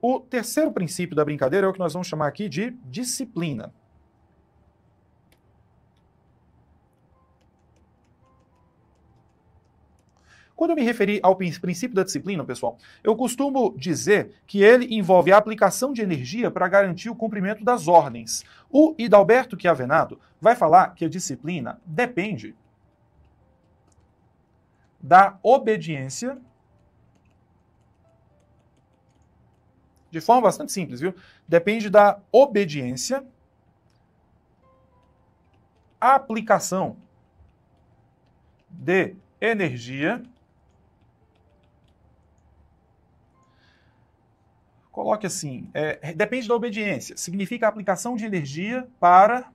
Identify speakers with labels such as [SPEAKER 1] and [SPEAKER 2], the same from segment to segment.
[SPEAKER 1] O terceiro princípio da brincadeira é o que nós vamos chamar aqui de disciplina. Quando eu me referi ao princípio da disciplina, pessoal, eu costumo dizer que ele envolve a aplicação de energia para garantir o cumprimento das ordens. O Hidalberto Chiavenado vai falar que a disciplina depende da obediência de forma bastante simples, viu? Depende da obediência, aplicação de energia. Coloque assim, é, depende da obediência. Significa aplicação de energia para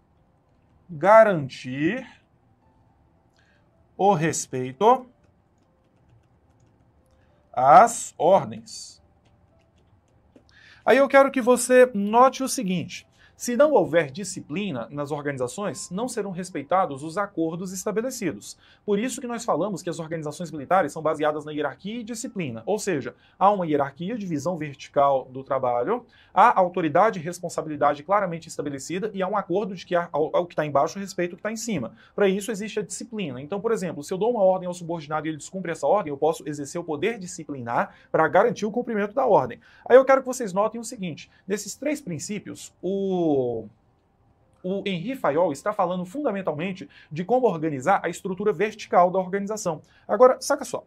[SPEAKER 1] garantir o respeito às ordens. Aí eu quero que você note o seguinte: se não houver disciplina nas organizações, não serão respeitados os acordos estabelecidos. Por isso que nós falamos que as organizações militares são baseadas na hierarquia e disciplina, ou seja, há uma hierarquia, divisão vertical do trabalho, há autoridade e responsabilidade claramente estabelecida e há um acordo de que o que está embaixo respeita o que está em cima. Para isso existe a disciplina. Então, por exemplo, se eu dou uma ordem ao subordinado e ele descumpre essa ordem, eu posso exercer o poder disciplinar para garantir o cumprimento da ordem. Aí eu quero que vocês notem o seguinte: nesses três princípios, o o, Henri Fayol está falando fundamentalmente de como organizar a estrutura vertical da organização. Agora, saca só.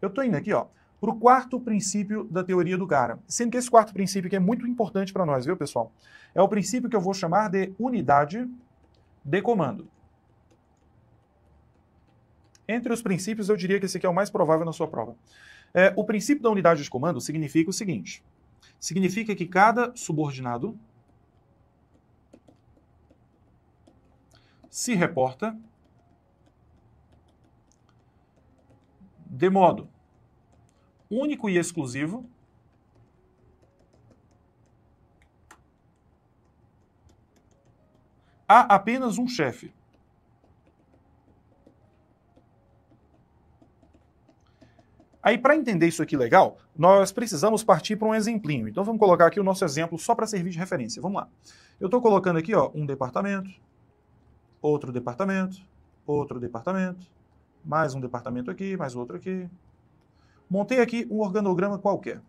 [SPEAKER 1] Eu estou indo aqui, ó, para o quarto princípio da teoria do Gara. Sendo que esse quarto princípio que é muito importante para nós, viu, pessoal? É o princípio que eu vou chamar de unidade de comando. Entre os princípios, eu diria que esse aqui é o mais provável na sua prova. É, o princípio da unidade de comando significa o seguinte: significa que cada subordinado se reporta de modo único e exclusivo há apenas um chefe. Aí, para entender isso aqui legal, nós precisamos partir para um exemplinho. Então, vamos colocar aqui o nosso exemplo só para servir de referência. Vamos lá. Eu estou colocando aqui ó, um departamento, outro departamento, outro departamento, mais um departamento aqui, mais outro aqui. Montei aqui um organograma qualquer.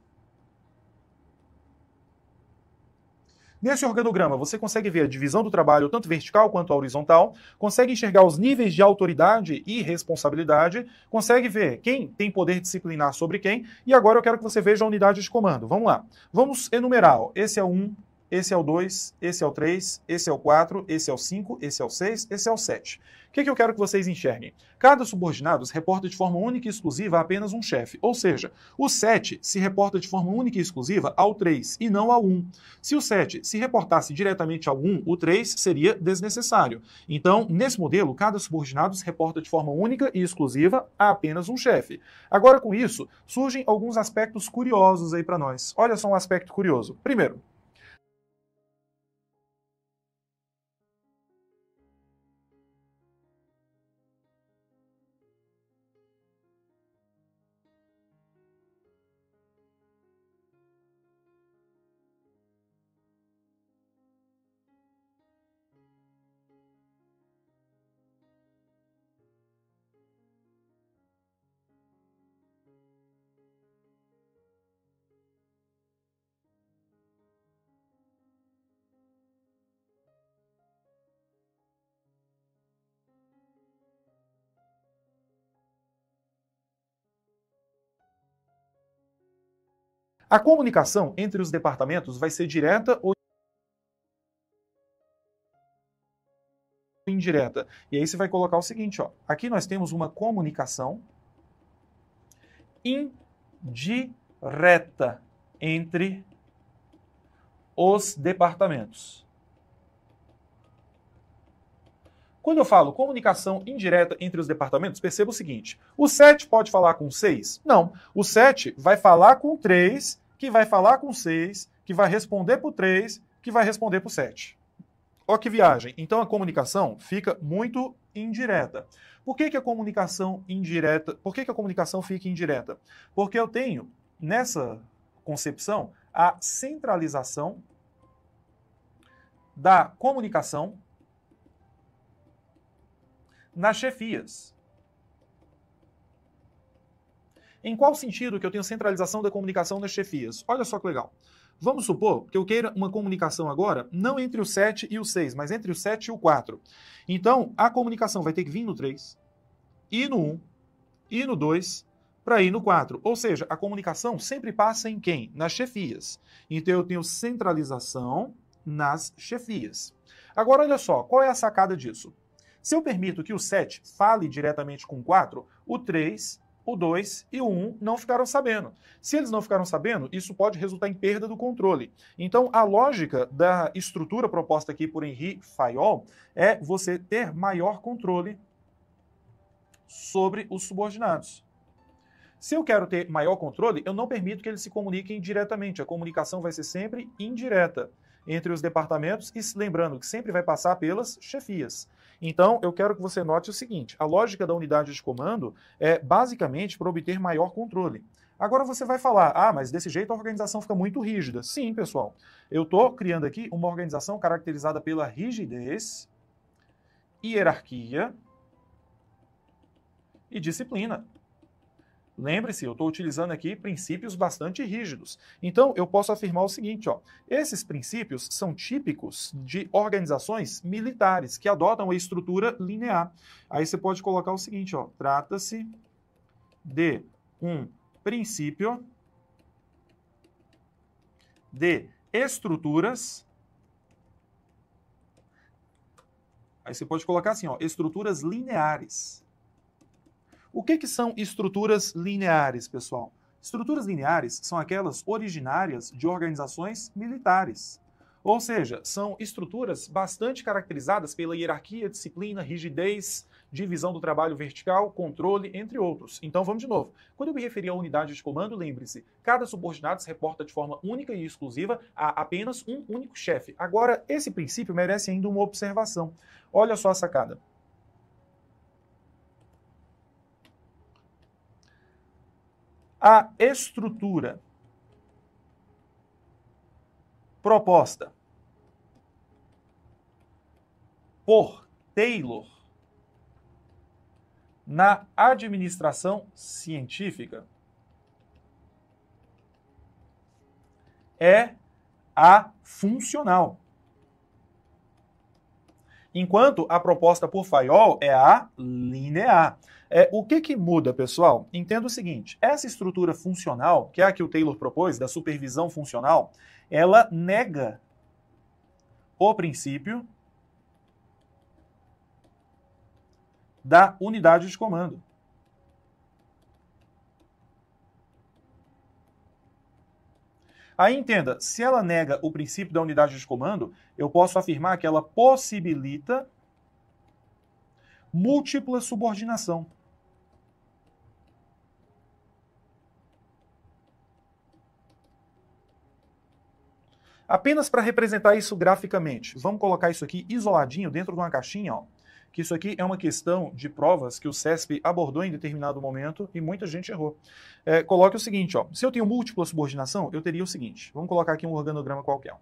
[SPEAKER 1] Nesse organograma, você consegue ver a divisão do trabalho, tanto vertical quanto horizontal, consegue enxergar os níveis de autoridade e responsabilidade, consegue ver quem tem poder disciplinar sobre quem, e agora eu quero que você veja a unidade de comando. Vamos lá. Vamos enumerar. Esse é o 1, esse é o 2, esse é o 3, esse é o 4, esse é o 5, esse é o 6, esse é o 7. O que, que eu quero que vocês enxerguem? Cada subordinado se reporta de forma única e exclusiva a apenas um chefe, ou seja, o 7 se reporta de forma única e exclusiva ao 3 e não ao 1. Se o 7 se reportasse diretamente ao 1, o 3 seria desnecessário. Então, nesse modelo, cada subordinado se reporta de forma única e exclusiva a apenas um chefe. Agora, com isso, surgem alguns aspectos curiosos aí para nós. Olha só um aspecto curioso. Primeiro, A comunicação entre os departamentos vai ser direta ou indireta. E aí você vai colocar o seguinte, ó. Aqui nós temos uma comunicação indireta entre os departamentos. Quando eu falo comunicação indireta entre os departamentos, perceba o seguinte: o 7 pode falar com o 6? Não. O 7 vai falar com o 3, que vai falar com o 6, que vai responder para o 3, que vai responder para o 7. Ó que viagem. Então a comunicação fica muito indireta. Por que, que a comunicação indireta? Por que, que a comunicação fica indireta? Porque eu tenho nessa concepção a centralização da comunicação nas chefias. Em qual sentido que eu tenho centralização da comunicação nas chefias? Olha só que legal. Vamos supor que eu queira uma comunicação agora, não entre o 7 e o 6, mas entre o 7 e o 4. Então, a comunicação vai ter que vir no 3, e no 1, e no 2, para ir no 4. Ou seja, a comunicação sempre passa em quem? Nas chefias. Então, eu tenho centralização nas chefias. Agora, olha só, qual é a sacada disso? Se eu permito que o 7 fale diretamente com o 4, o 3, o 2 e o 1 não ficaram sabendo. Se eles não ficaram sabendo, isso pode resultar em perda do controle. Então, a lógica da estrutura proposta aqui por Henri Fayol é você ter maior controle sobre os subordinados. Se eu quero ter maior controle, eu não permito que eles se comuniquem diretamente. A comunicação vai ser sempre indireta entre os departamentos e lembrando que sempre vai passar pelas chefias. Então, eu quero que você note o seguinte: a lógica da unidade de comando é basicamente para obter maior controle. Agora você vai falar, ah, mas desse jeito a organização fica muito rígida. Sim, pessoal. Eu estou criando aqui uma organização caracterizada pela rigidez, hierarquia e disciplina. Lembre-se, eu estou utilizando aqui princípios bastante rígidos. Então, eu posso afirmar o seguinte: ó, esses princípios são típicos de organizações militares que adotam a estrutura linear. Aí você pode colocar o seguinte: ó, trata-se de um princípio de estruturas. Aí você pode colocar assim, ó, estruturas lineares. O que, que são estruturas lineares, pessoal? Estruturas lineares são aquelas originárias de organizações militares. Ou seja, são estruturas bastante caracterizadas pela hierarquia, disciplina, rigidez, divisão do trabalho vertical, controle, entre outros. Então vamos de novo. Quando eu me referi à unidade de comando, lembre-se, cada subordinado se reporta de forma única e exclusiva a apenas um único chefe. Agora, esse princípio merece ainda uma observação. Olha só a sacada. a estrutura proposta por Taylor na administração científica é a funcional enquanto a proposta por Fayol é a linear. É, o que, que muda, pessoal? Entenda o seguinte: essa estrutura funcional, que é a que o Taylor propôs, da supervisão funcional, ela nega o princípio da unidade de comando. Aí entenda, se ela nega o princípio da unidade de comando, eu posso afirmar que ela possibilita múltipla subordinação. Apenas para representar isso graficamente, vamos colocar isso aqui isoladinho dentro de uma caixinha, ó que isso aqui é uma questão de provas que o CESP abordou em determinado momento e muita gente errou. É, coloque o seguinte, ó, se eu tenho múltipla subordinação, eu teria o seguinte, vamos colocar aqui um organograma qualquer.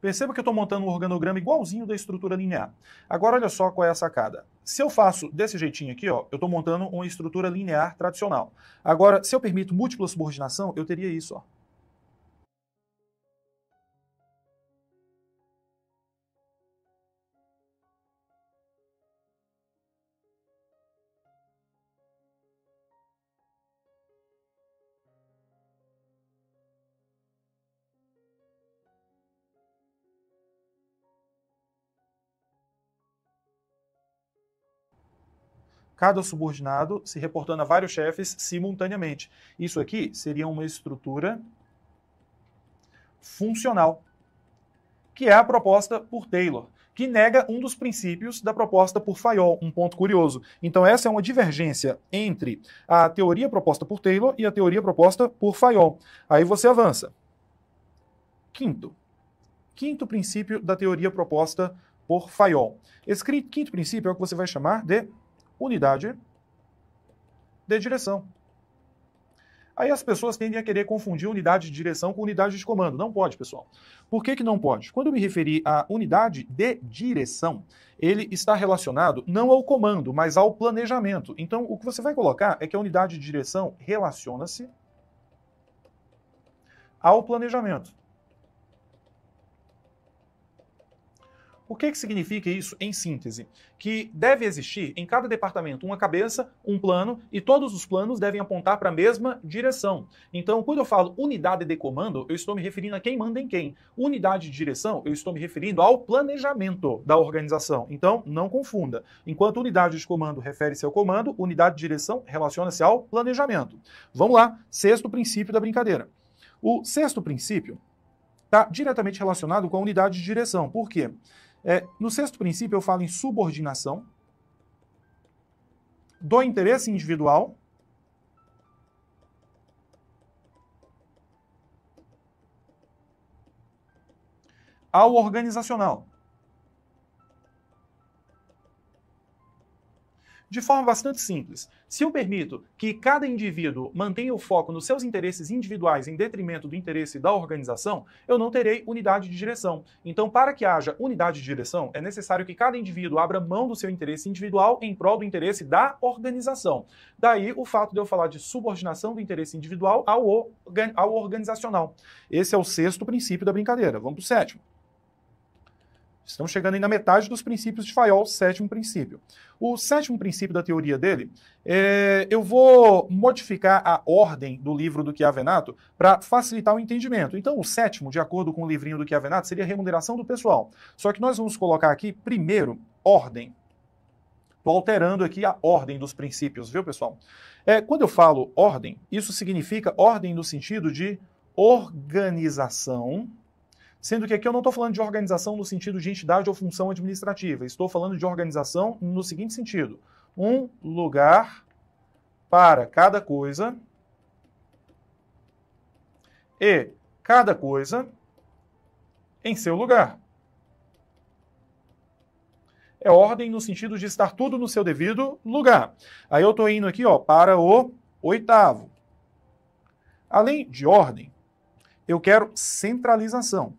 [SPEAKER 1] Perceba que eu estou montando um organograma igualzinho da estrutura linear. Agora olha só qual é a sacada. Se eu faço desse jeitinho aqui, ó, eu estou montando uma estrutura linear tradicional. Agora, se eu permito múltipla subordinação, eu teria isso. Ó. cada subordinado se reportando a vários chefes simultaneamente. Isso aqui seria uma estrutura funcional, que é a proposta por Taylor, que nega um dos princípios da proposta por Fayol, um ponto curioso. Então essa é uma divergência entre a teoria proposta por Taylor e a teoria proposta por Fayol. Aí você avança. Quinto. Quinto princípio da teoria proposta por Fayol. Esse quinto princípio é o que você vai chamar de unidade de direção. Aí as pessoas tendem a querer confundir unidade de direção com unidade de comando. Não pode, pessoal. Por que, que não pode? Quando eu me referi à unidade de direção, ele está relacionado não ao comando, mas ao planejamento. Então, o que você vai colocar é que a unidade de direção relaciona-se ao planejamento. O que, que significa isso em síntese? Que deve existir em cada departamento uma cabeça, um plano e todos os planos devem apontar para a mesma direção. Então, quando eu falo unidade de comando, eu estou me referindo a quem manda em quem. Unidade de direção, eu estou me referindo ao planejamento da organização. Então, não confunda. Enquanto unidade de comando refere-se ao comando, unidade de direção relaciona-se ao planejamento. Vamos lá, sexto princípio da brincadeira. O sexto princípio está diretamente relacionado com a unidade de direção. Por quê? É, no sexto princípio, eu falo em subordinação do interesse individual ao organizacional. de forma bastante simples. Se eu permito que cada indivíduo mantenha o foco nos seus interesses individuais em detrimento do interesse da organização, eu não terei unidade de direção. Então, para que haja unidade de direção, é necessário que cada indivíduo abra mão do seu interesse individual em prol do interesse da organização. Daí o fato de eu falar de subordinação do interesse individual ao, organ ao organizacional. Esse é o sexto princípio da brincadeira. Vamos para o sétimo. Estamos chegando aí na metade dos princípios de Fayol, sétimo princípio. O sétimo princípio da teoria dele, é, eu vou modificar a ordem do livro do Chiavenato para facilitar o entendimento. Então, o sétimo, de acordo com o livrinho do Chiavenato, seria a remuneração do pessoal. Só que nós vamos colocar aqui, primeiro, ordem. Estou alterando aqui a ordem dos princípios, viu, pessoal? É, quando eu falo ordem, isso significa ordem no sentido de organização Sendo que aqui eu não estou falando de organização no sentido de entidade ou função administrativa, estou falando de organização no seguinte sentido: um lugar para cada coisa e cada coisa em seu lugar. É ordem no sentido de estar tudo no seu devido lugar. Aí eu estou indo aqui ó, para o oitavo. Além de ordem, eu quero centralização.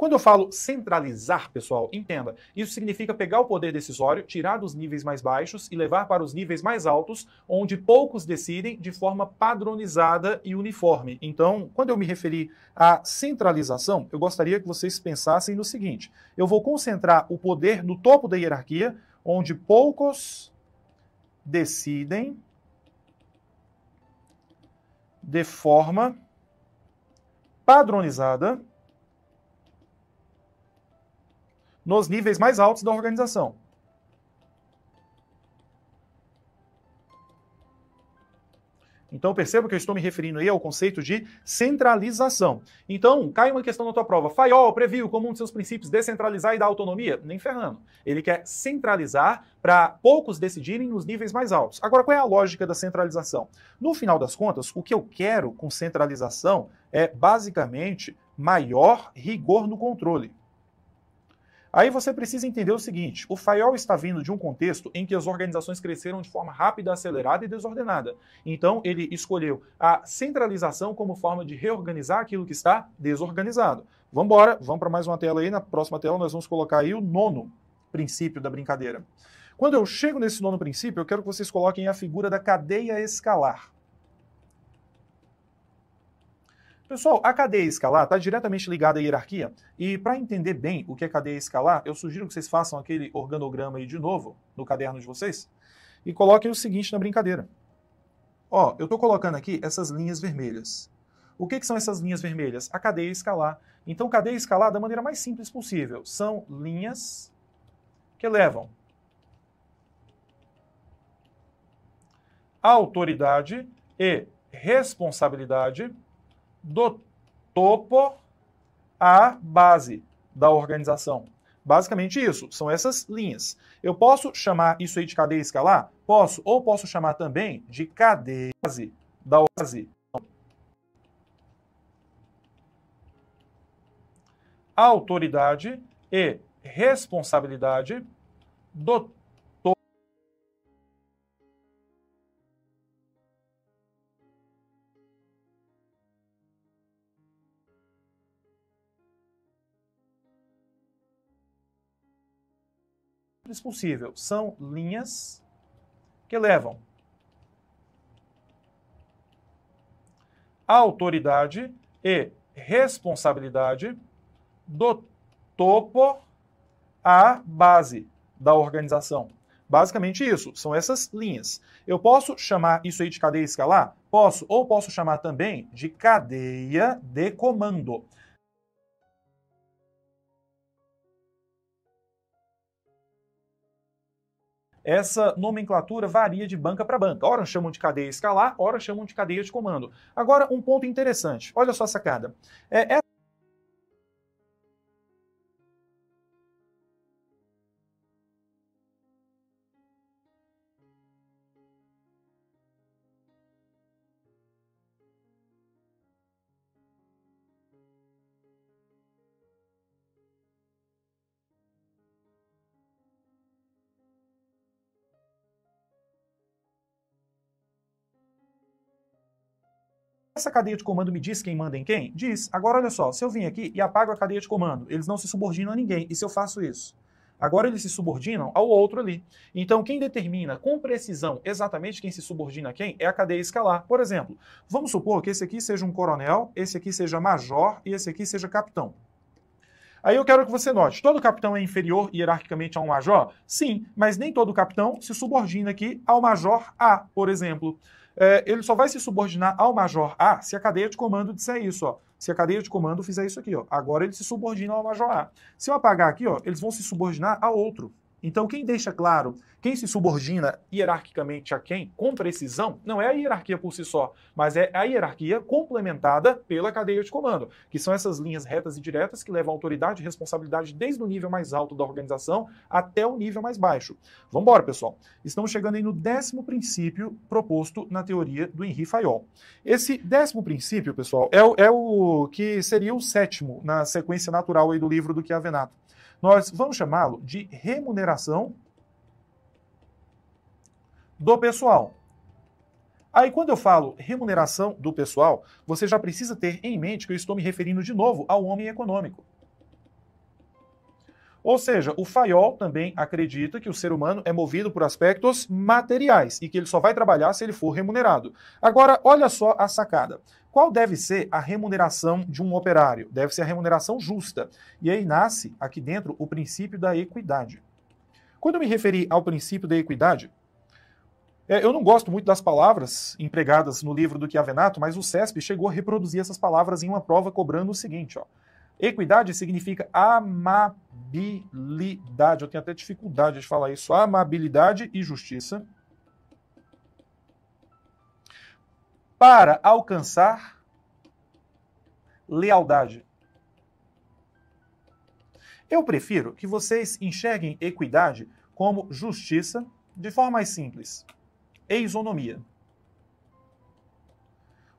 [SPEAKER 1] Quando eu falo centralizar, pessoal, entenda, isso significa pegar o poder decisório, tirar dos níveis mais baixos e levar para os níveis mais altos, onde poucos decidem de forma padronizada e uniforme. Então, quando eu me referi à centralização, eu gostaria que vocês pensassem no seguinte: eu vou concentrar o poder no topo da hierarquia, onde poucos decidem de forma padronizada nos níveis mais altos da organização. Então, perceba que eu estou me referindo aí ao conceito de centralização. Então, cai uma questão na tua prova. Fayol previu como um de seus princípios descentralizar e dar autonomia? Nem ferrando. Ele quer centralizar para poucos decidirem nos níveis mais altos. Agora, qual é a lógica da centralização? No final das contas, o que eu quero com centralização é basicamente maior rigor no controle. Aí você precisa entender o seguinte: o Fayol está vindo de um contexto em que as organizações cresceram de forma rápida, acelerada e desordenada. Então, ele escolheu a centralização como forma de reorganizar aquilo que está desorganizado. Vamos embora, vamos para mais uma tela aí. Na próxima tela, nós vamos colocar aí o nono princípio da brincadeira. Quando eu chego nesse nono princípio, eu quero que vocês coloquem a figura da cadeia escalar. Pessoal, a cadeia escalar está diretamente ligada à hierarquia. E para entender bem o que é cadeia escalar, eu sugiro que vocês façam aquele organograma aí de novo no caderno de vocês e coloquem o seguinte na brincadeira. Ó, eu estou colocando aqui essas linhas vermelhas. O que, que, são essas linhas vermelhas? A cadeia escalar. Então, cadeia escalar da maneira mais simples possível. São linhas que levam autoridade e responsabilidade do topo à base da organização. Basicamente isso, são essas linhas. Eu posso chamar isso aí de cadeia escalar? Posso, ou posso chamar também de cadeia base da base. Autoridade e responsabilidade do simples possível. São linhas que levam autoridade e responsabilidade do topo à base da organização. Basicamente isso, são essas linhas. Eu posso chamar isso aí de cadeia escalar? Posso, ou posso chamar também de cadeia de comando. Essa nomenclatura varia de banca para banca. Ora chamam de cadeia escalar, ora chamam de cadeia de comando. Agora, um ponto interessante. Olha só a sacada. É, essa cadeia de comando me diz quem manda em quem? Diz. Agora, olha só, se eu vim aqui e apago a cadeia de comando, eles não se subordinam a ninguém. E se eu faço isso? Agora eles se subordinam ao outro ali. Então, quem determina com precisão exatamente quem se subordina a quem é a cadeia escalar. Por exemplo, vamos supor que esse aqui seja um coronel, esse aqui seja major e esse aqui seja capitão. Aí eu quero que você note, todo capitão é inferior hierarquicamente a um major? Sim, mas nem todo capitão se subordina aqui ao major A, por exemplo é, ele só vai se subordinar ao major A se a cadeia de comando disser isso, ó. Se a cadeia de comando fizer isso aqui, ó. Agora ele se subordina ao major A. Se eu apagar aqui, ó, eles vão se subordinar a outro. Então, quem deixa claro, quem se subordina hierarquicamente a quem, com precisão, não é a hierarquia por si só, mas é a hierarquia complementada pela cadeia de comando, que são essas linhas retas e diretas que levam autoridade e responsabilidade desde o nível mais alto da organização até o nível mais baixo. Vamos embora, pessoal. Estamos chegando aí no décimo princípio proposto na teoria do Henri Fayol. Esse décimo princípio, pessoal, é o, é o que seria o sétimo na sequência natural aí do livro do Chiavenato. Nós vamos chamá-lo de remuneração do pessoal. Aí, quando eu falo remuneração do pessoal, você já precisa ter em mente que eu estou me referindo de novo ao homem econômico. Ou seja, o Fayol também acredita que o ser humano é movido por aspectos materiais e que ele só vai trabalhar se ele for remunerado. Agora, olha só a sacada. Qual deve ser a remuneração de um operário? Deve ser a remuneração justa. E aí nasce aqui dentro o princípio da equidade. Quando eu me referi ao princípio da equidade, é, eu não gosto muito das palavras empregadas no livro do Chiavenato, mas o CESP chegou a reproduzir essas palavras em uma prova cobrando o seguinte, ó. Equidade significa amabilidade. Eu tenho até dificuldade de falar isso. Amabilidade e justiça. Para alcançar lealdade. Eu prefiro que vocês enxerguem equidade como justiça de forma mais simples. Eisonomia.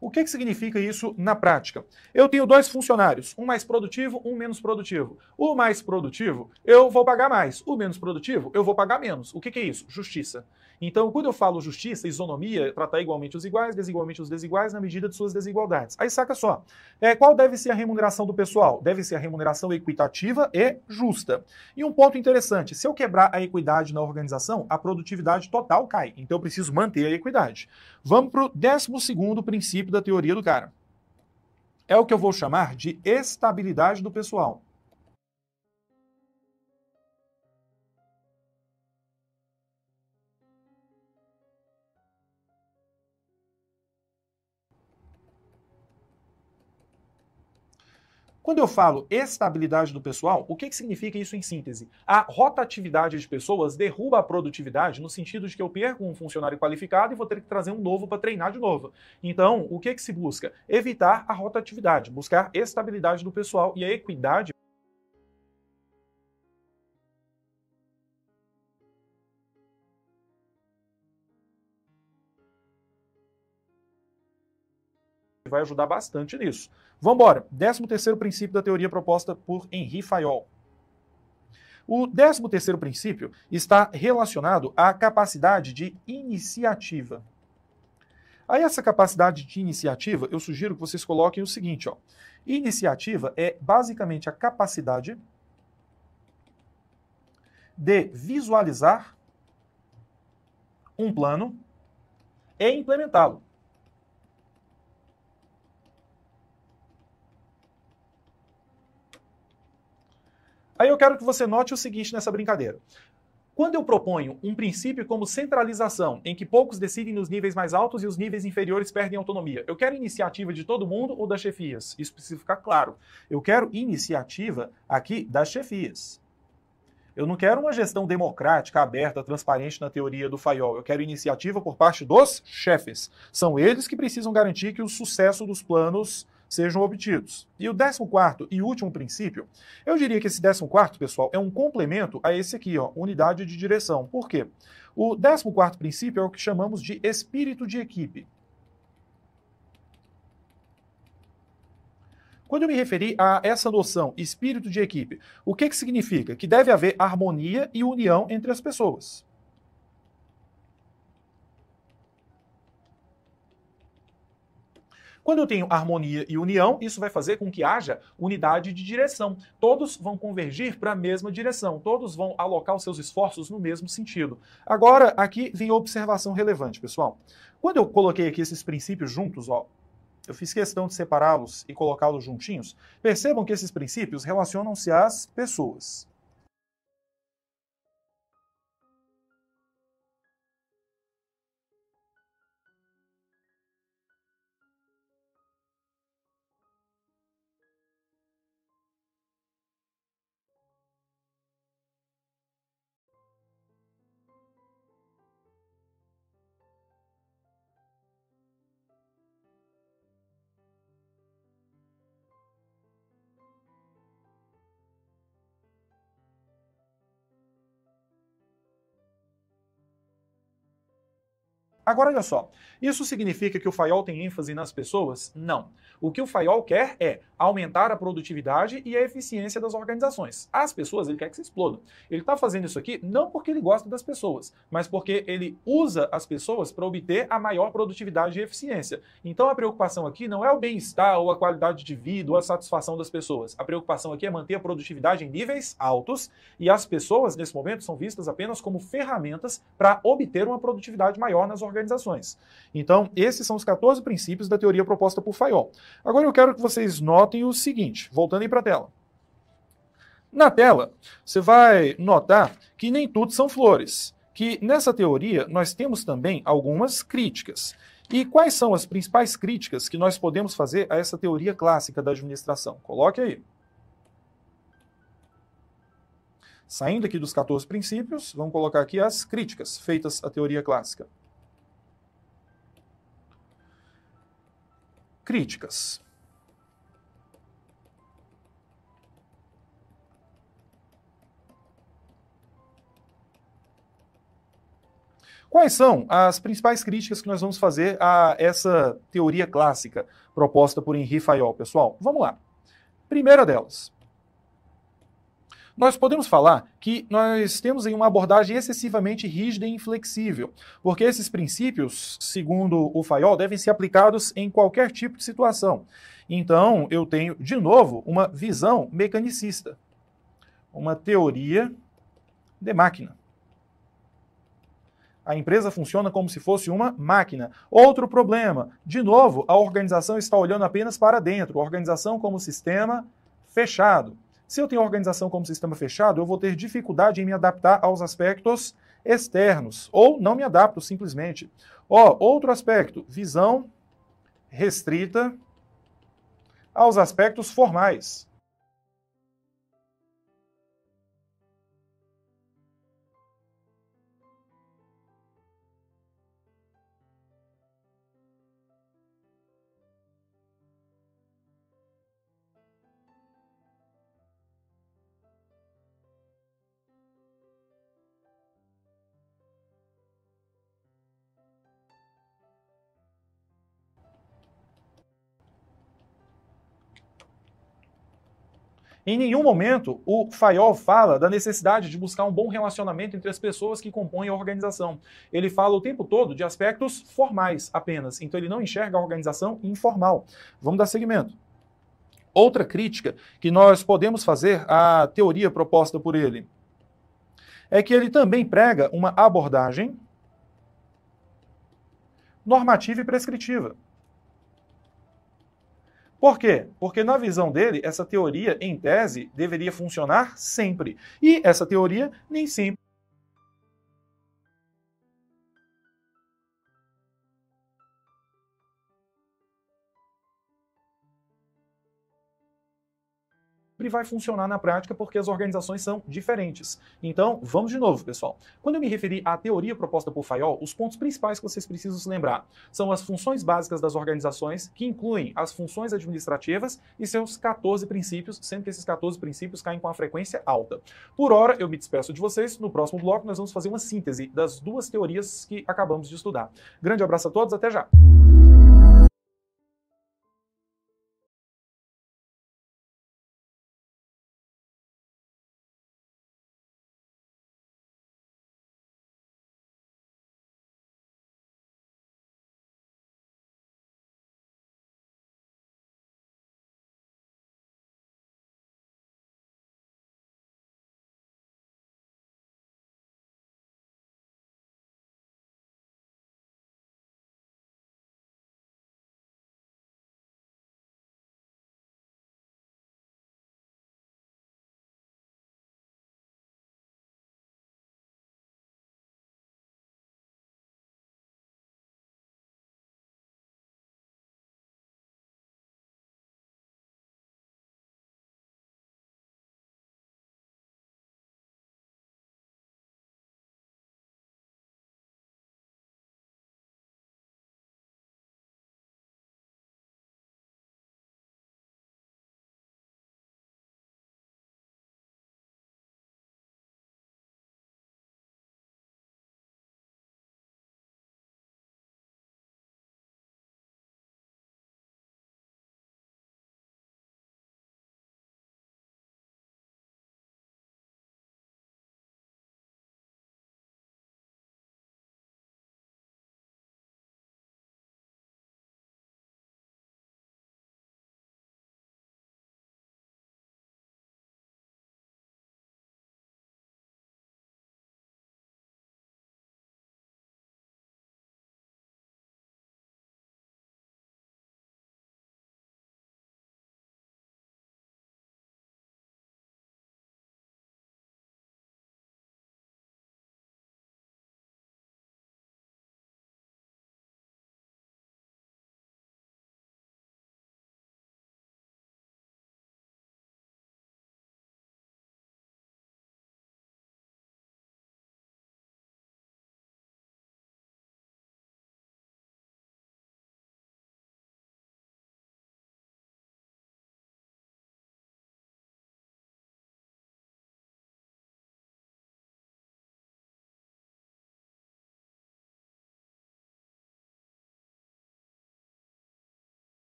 [SPEAKER 1] O que, que significa isso na prática? Eu tenho dois funcionários, um mais produtivo, um menos produtivo. O mais produtivo, eu vou pagar mais. O menos produtivo, eu vou pagar menos. O que, que é isso? Justiça. Então, quando eu falo justiça, isonomia, tratar igualmente os iguais, desigualmente os desiguais, na medida de suas desigualdades. Aí saca só. É, qual deve ser a remuneração do pessoal? Deve ser a remuneração equitativa e justa. E um ponto interessante: se eu quebrar a equidade na organização, a produtividade total cai. Então, eu preciso manter a equidade. Vamos para o 12 princípio da teoria do cara. É o que eu vou chamar de estabilidade do pessoal. Quando eu falo estabilidade do pessoal, o que, que significa isso em síntese? A rotatividade de pessoas derruba a produtividade no sentido de que eu perco um funcionário qualificado e vou ter que trazer um novo para treinar de novo. Então, o que, que se busca? Evitar a rotatividade, buscar estabilidade do pessoal e a equidade vai ajudar bastante nisso. Vamos embora. 13 princípio da teoria proposta por Henri Fayol. O 13 princípio está relacionado à capacidade de iniciativa. A essa capacidade de iniciativa, eu sugiro que vocês coloquem o seguinte: ó. iniciativa é basicamente a capacidade de visualizar um plano e implementá-lo. Aí eu quero que você note o seguinte nessa brincadeira. Quando eu proponho um princípio como centralização, em que poucos decidem nos níveis mais altos e os níveis inferiores perdem autonomia, eu quero iniciativa de todo mundo ou das chefias? Isso precisa ficar claro. Eu quero iniciativa aqui das chefias. Eu não quero uma gestão democrática, aberta, transparente na teoria do Fayol. Eu quero iniciativa por parte dos chefes. São eles que precisam garantir que o sucesso dos planos sejam obtidos. E o 14 e último princípio, eu diria que esse 14, pessoal, é um complemento a esse aqui, ó, unidade de direção. Por quê? O 14 princípio é o que chamamos de espírito de equipe. Quando eu me referi a essa noção, espírito de equipe, o que, que significa? Que deve haver harmonia e união entre as pessoas. Quando eu tenho harmonia e união, isso vai fazer com que haja unidade de direção. Todos vão convergir para a mesma direção, todos vão alocar os seus esforços no mesmo sentido. Agora, aqui vem a observação relevante, pessoal. Quando eu coloquei aqui esses princípios juntos, ó, eu fiz questão de separá-los e colocá-los juntinhos. Percebam que esses princípios relacionam-se às pessoas. Agora, olha só. Isso significa que o Fayol tem ênfase nas pessoas? Não. O que o Fayol quer é aumentar a produtividade e a eficiência das organizações. As pessoas, ele quer que se explodam. Ele está fazendo isso aqui não porque ele gosta das pessoas, mas porque ele usa as pessoas para obter a maior produtividade e eficiência. Então, a preocupação aqui não é o bem-estar ou a qualidade de vida ou a satisfação das pessoas. A preocupação aqui é manter a produtividade em níveis altos e as pessoas, nesse momento, são vistas apenas como ferramentas para obter uma produtividade maior nas organizações organizações. Então, esses são os 14 princípios da teoria proposta por Fayol. Agora eu quero que vocês notem o seguinte, voltando aí para a tela. Na tela, você vai notar que nem tudo são flores, que nessa teoria nós temos também algumas críticas. E quais são as principais críticas que nós podemos fazer a essa teoria clássica da administração? Coloque aí. Saindo aqui dos 14 princípios, vamos colocar aqui as críticas feitas à teoria clássica. críticas. Quais são as principais críticas que nós vamos fazer a essa teoria clássica proposta por Henri Fayol, pessoal? Vamos lá. Primeira delas, nós podemos falar que nós temos em uma abordagem excessivamente rígida e inflexível, porque esses princípios, segundo o Fayol, devem ser aplicados em qualquer tipo de situação. Então, eu tenho, de novo, uma visão mecanicista, uma teoria de máquina. A empresa funciona como se fosse uma máquina. Outro problema, de novo, a organização está olhando apenas para dentro, a organização como sistema fechado. Se eu tenho organização como sistema fechado, eu vou ter dificuldade em me adaptar aos aspectos externos, ou não me adapto simplesmente. Ó, outro aspecto, visão restrita aos aspectos formais. Em nenhum momento o Fayol fala da necessidade de buscar um bom relacionamento entre as pessoas que compõem a organização. Ele fala o tempo todo de aspectos formais apenas, então ele não enxerga a organização informal. Vamos dar seguimento. Outra crítica que nós podemos fazer à teoria proposta por ele é que ele também prega uma abordagem normativa e prescritiva. Por quê? Porque, na visão dele, essa teoria, em tese, deveria funcionar sempre. E essa teoria nem sempre sempre vai funcionar na prática porque as organizações são diferentes. Então, vamos de novo, pessoal. Quando eu me referi à teoria proposta por Fayol, os pontos principais que vocês precisam se lembrar são as funções básicas das organizações, que incluem as funções administrativas e seus 14 princípios, sendo que esses 14 princípios caem com a frequência alta. Por hora, eu me despeço de vocês. No próximo bloco, nós vamos fazer uma síntese das duas teorias que acabamos de estudar. Grande abraço a todos, até já!